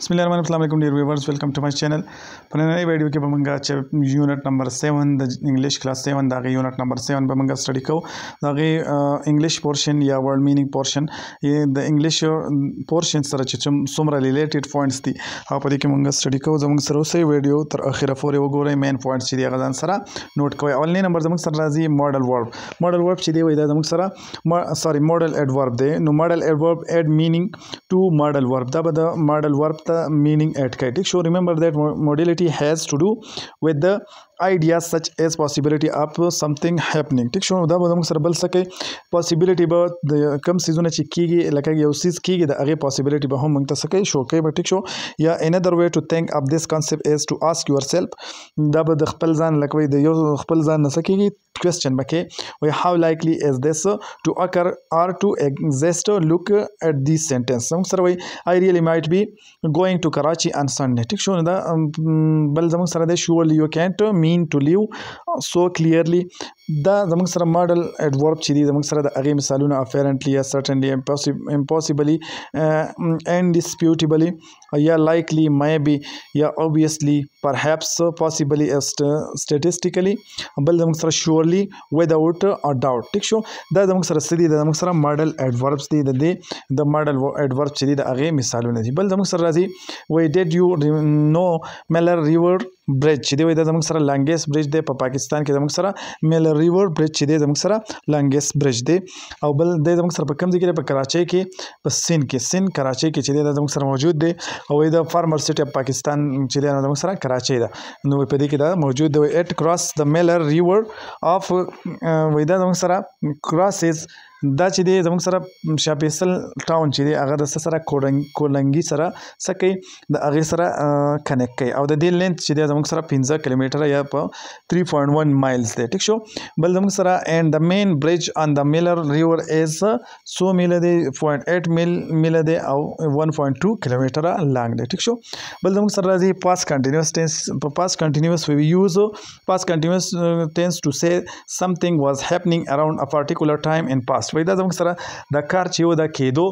बसमीम dear viewers welcome to my channel पर नए वीडियो के बमंगा unit number seven the English class seven दागे यूनिट नंबर सेवन बमंगा स्टडी को दागे इंग्लिश पोर्शन या वर्ड मीनिंग पोर्शन ये द इंग्लिश पोर्शन सर चुम सुमरा रिलेटेड पॉइंट्स थी आप अधिक मंगा स्टडी को जमंग सर से वीडियो तर आखिर फोरे वो गोरे मेन पॉइंट्स दी अगदान सरा नोट को ऑनलाइन नंबर जमंग सर राजी मॉडल वर्ब मॉडल वर्ब ची दी वही जमंग सरा सॉरी मॉडल एडवर्ब दे नो मॉडल एडवर्ब एड मीनिंग टू मॉडल वर्ब दा बदा modal verb the meaning at kinetic so remember that modality has to do with the ideas such as possibility of something happening ټیک شو دا به موږ سره بل څه کوي possibility به د کم سیزونه چې کیږي لکه یو سیز کیږي د هغه possibility به هم موږ ته څه کوي شو کوي ټیک شو یا another way to think of this concept is to ask yourself دا به د خپل ځان لکوي د یو خپل ځان نه کیږي question بکې وي how likely is this to occur or to exist look at this sentence موږ سره وي I really might be going to Karachi on Sunday ټیک شو دا بل زموږ سره د surely you can't me mean to live so clearly دا زموږ سره ماډل ادورب چې دی زموږ سره د هغه مثالونه افیرنټلی یا سرټنلی امپوسیبلی ان ډیسپیوټیبلی یا لایکلی مې بي یا اوبویسلی پرهاپس پوسیبلی سټیټیسټیکلی بل زموږ سره شورلی وداوت ا ډاوټ ټیک شو دا زموږ سره سدي د زموږ سره ماډل ادوربس دی د دې د ماډل ادورب چې دی د هغه مثالونه دي بل زموږ سره راځي وای ډیډ یو نو ملر ریور برج چې دی وای دا زموږ سره لانګیس برج دی په پاکستان کې زموږ سره ملر ریور برج چې دی زموږ سره لانګیس برج دی او بل دی زموږ سره په کوم ځای کې په کراچۍ کې په سین کې سین کراچۍ کې چې دی زموږ سره موجود دی او د فارمر سټي اف پاکستان چې دی زموږ سره کراچۍ ده نو په دې کې دا موجود دی اټ کراس د میلر ریور اف وېدا زموږ سره کراسز دا چې دی زموږ سره شاپیسل ټاون چې دی هغه د سره کولنګي سره سکی د هغه سره کنیکټ کوي او د دې لینت چې دی زموږ سره 15 کیلومتر یا په 3.1 مایلز دی ټیک شو بل زموږ سره اینڈ د مین بریج ان د میلر ریور از 100 میل دی 0.8 میل میل دی او 1.2 کیلومتر لانګ دی ټیک شو بل زموږ سره راځي پاس کنټینیوس ټینس په پاس کنټینیوس وی یوز پاس کنټینیوس ټینس ټو سے something was happening around a particular time in past فاست وای دا زموږ سره د کار چې یو د کېدو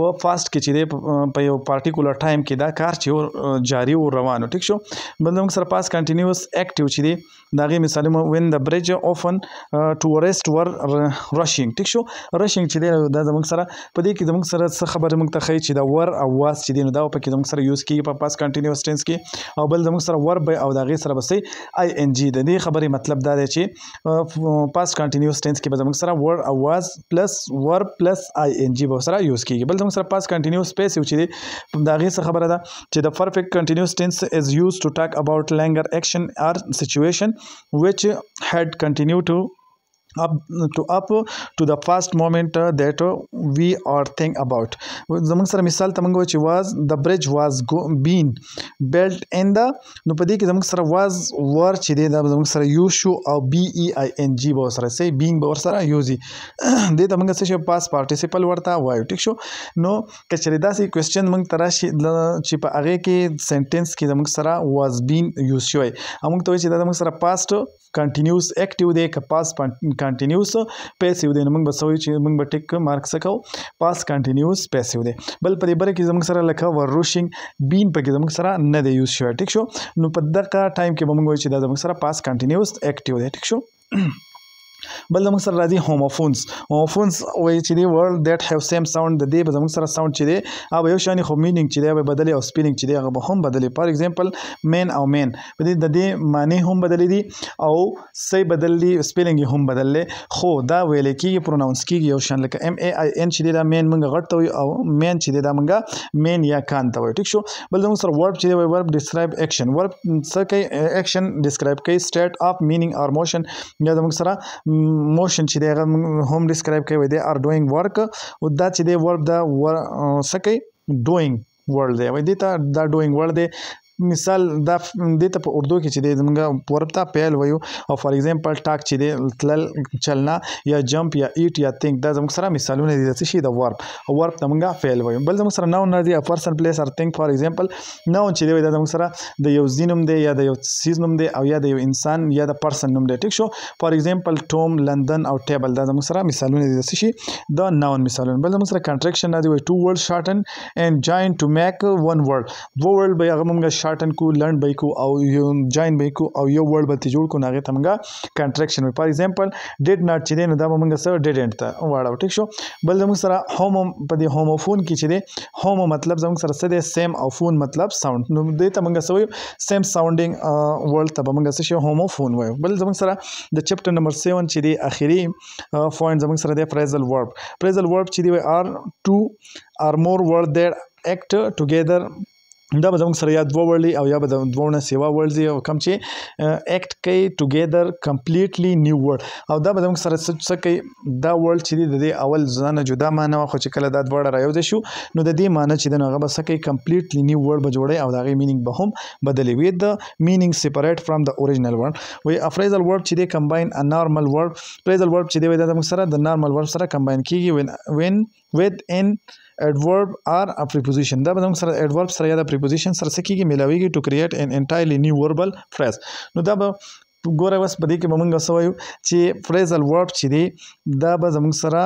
په فاست کې چې په یو پارټیکولر ټایم کې دا کار چې جاری او روانو ټیک شو بل زموږ سره پاس کنټینیوس اکټیو چې دی دا غي مثال مو وین د بریج اوفن ټورست ور رشینګ ټیک شو رشینګ چې دی دا زموږ سره په دې کې زموږ سره څه خبره موږ ته خی چې دا ور او واس چې دی نو دا په کې زموږ سره یوز کیږي په پاس کنټینیوس ټینس کې او بل زموږ سره ور به او دا غي سره بسې آی ان جی د دې خبرې مطلب دا دی چې پاس کنټینیوس ټینس کې به زموږ سره ور او واس پلس plus verb plus I N G बहुत सारा use की बल्कि sir पास continuous space use की दागे से खबर था कि the perfect continuous tense is use to talk about longer action or situation which had continue to up to up to the first moment uh, that uh, we are think about زمونږ سره مثال ته موږ چې واز the bridge was being built in the نو په دې کې زمونږ سره was ور چې دی دا زمونږ سره یو شو او b e i n g به سره سي being به سره یوزي دې ته موږ څه پاس پارټیسیپل ورته وایو ټیک شو نو کچری داسې کوېسچن موږ تر شي چې په هغه کې سنټنس کې زمونږ سره was being یوز شوی موږ ته چې دا زمونږ سره past continuous active دی که past کانټینیوس پیسیو دی موږ به سوي چې موږ به ټیک مارک سکو پاس کانټینیوس پیسیو دی بل په دې بره کې زموږ سره لکه ور روشینګ بین پکې زموږ سره نه دی یوز شوی ټیک شو نو په دغه ټایم کې به موږ وایو چې دا زموږ سره پاس کانټینیوس اکټیو دی ټیک شو بل موږ سره راځي هوموفونز هوموفونز وایي چې دی ورډ دیټ هاف سیم ساوند د دې به موږ سره ساوند چي دی او یو شانې خو مینینګ چي دی به بدلی او سپیلینګ چي دی هغه هم بدلی فار ایگزامپل مین او مین په دې د دې معنی هم بدلی دي او صحیح بدلی سپیلینګ هم بدللې خو دا ویل کېږي پروناونس کېږي یو شان لکه ام ا ای ان چي دی دا مین موږ غټ وي او مین چي دی دا موږ مین یا کان ته وي ټیک شو بل موږ سره ورب چي دی ورب ډیسکرایب اکشن ورب څه کوي اکشن ډیسکرایب کوي سټیټ اف مینینګ اور موشن یا موږ سره موشن چې دی هغه هم ډیسکرایب کوي دی ار ډوینګ ورک او دا چې دی ورب دا سکی ډوینګ ورل دی وای دی ته دا ډوینګ ورل دی مثال دا د ته په اردو کې چې د زمونږ پورپتا پیل وایو او فار ایگزامپل ټاک چې د تل چلنا یا جمپ یا ایټ یا ثینک دا زموږ سره مثالونه دي چې شي د ورب ورب زمونږ فعل وایو بل زموږ سره نو نه دي ا پرسن پلیس ار ثینک فار ایگزامپل نو چې دی دا زموږ سره د یو زینوم دی یا د یو سیز نوم دی او یا د یو انسان یا د پرسن نوم دی ټیک شو فار ایگزامپل ټوم لندن او ټیبل دا زموږ سره مثالونه دي چې شي دا نون مثالونه بل زموږ سره کنټریکشن نه دی وایو ټو ورډ شارټن اینڈ جاین ټو میک ون ورډ دوه ورډ به هغه موږ شارټن کو لند به کو او یو جاین به کو او یو ورډ به ته جوړ کو ناغه تمګه کنټراکشن فار ایگزامپل ډیډ ناٹ چې نه دا موږ سره ډیډ انټ ته واړو ټیک شو بل موږ سره هوم په دې هوموفون کې چې دی هومو مطلب زموږ سره څه دی سیم او فون مطلب ساوند نو دې ته موږ سوي سیم ساوندینګ ورډ ته موږ سره هوموفون وایو بل زموږ سره د چپټر نمبر 7 چې دی اخیری پوینټ زموږ سره دی فریزل ورب فریزل ورب چې دی ار ټو ار مور ورډ دیټ act together دا به زموږ سره یا دوه وړلي او یا به دوهونه سیوا وړځي او کم چې اکټ کوي ټوګیدر کمپلیټلی نیو ورډ او دا به زموږ سره څه کوي دا ورډ چې دی د دې اول ځانه جدا معنی خو چې کله دا دوه رايو دي شو نو د دې معنی چې دغه به څه کوي کمپلیټلی نیو ورډ به جوړي او دا غي مینینګ به هم بدلی وي د مینینګ سیپریټ فرام د اوریجنل ورډ وي افریزل ورډ چې دی کمباین ا نارمل ورډ پریزل ورډ چې دی دا زموږ سره د نارمل ورډ سره کمباین کیږي وین with in adverb or a preposition دا به موږ سره adverb سره یا د preposition سره څه کیږي ملاويږي to create an entirely new verbal phrase نو دا به ګوره وس په دې کې موږ سوایو چې فریزل ورب چې دی دا به زموږ سره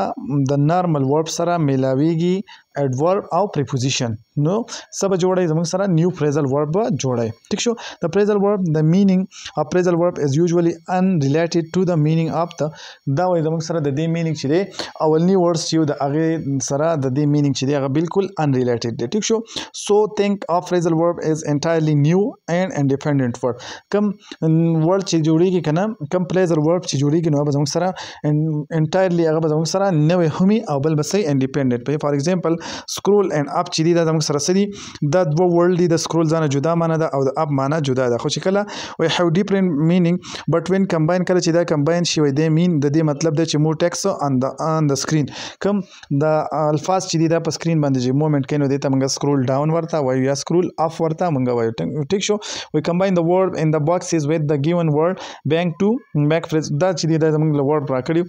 د نارمل ورب سره ملاويږي ادورب او پریپوزیشن نو سبا جوړای زموږ سره نیو فریزل ورب جوړای ٹھیک شو د فریزل ورب د مینینګ اف فریزل ورب از یوزوالي ان ریلیټډ ټو د مینینګ اف د دا وای زموږ سره د دې مینینګ چې دی اولنی ورډز یو د هغه سره د دې مینینګ چې دی هغه بالکل ان ریلیټډ دی ٹھیک شو سو think of phrasal verb is entirely new and independent verb کم ورډ چې جوړیږي کنه کم پلیزر ورب چې جوړیږي نو به زموږ سره انټایرلی هغه به زموږ سره نوې همي او بل بسې انډیپندنت په فار ایگزامپل سکرول اینڈ اپ چې دی دا زموږ سره سدي دا دوه ورلد دی د سکرول ځنه جدا معنی ده او د اپ معنی جدا ده خو چې کله وي هاو ډیفرنٹ مینینګ بټ وین کمباین کله چې دا کمباین شي وي د مین د دې مطلب ده چې مو ټیکس ان د ان د سکرین کم د الفاظ چې دی دا په سکرین باندې چې مومنت کینو دی ته موږ سکرول ډاون ورته وایو یا سکرول اپ ورته موږ وایو ټیک شو وي کمباین د ورډ ان د باکسز وذ د ګیون ورډ بینک ټو بیک فرز دا چې دی دا موږ ورډ راکړي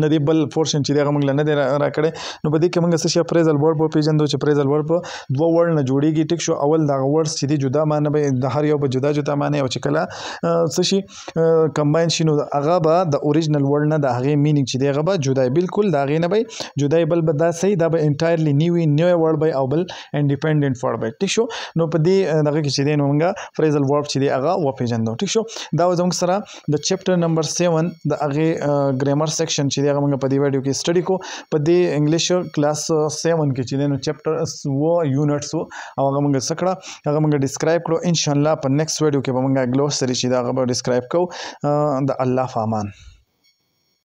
نه دی بل پورشن چې دغه موږ نه دی راکړې نو په دې کې موږ څه شی پریزل ورډ په پیژندو چې پریزل ورډ په دوه ورډ نه جوړیږي ټیک شو اول دغه ورډ چې دی جدا معنی به د هر یو په جدا جدا معنی او چې کله څه شی کمباین شي نو هغه به د اوریجنل ورډ نه د هغه مینینګ چې دی هغه به جدای بالکل دا غي نه به جدای بل به دا صحیح دا به انټایر نیوی نیو ورډ به او بل انډیپندنت ورډ به ټیک شو نو په دې دغه کې چې دی نو موږ پریزل ورډ چې دی هغه و پیژندو ټیک شو دا زموږ سره د چپټر نمبر 7 د هغه ګرامر سیکشن چې چې دا موږ په دې ویډیو کې سټډي کو په دې انګلیش کلاس 7 کې چې نو چپټر و یونټس وو او هغه موږ سکړه هغه موږ ډیسکرایب کړو ان شاء الله په نیکسټ ویډیو کې به موږ ګلوسری چې دا غو ډیسکرایب کوو د الله فامان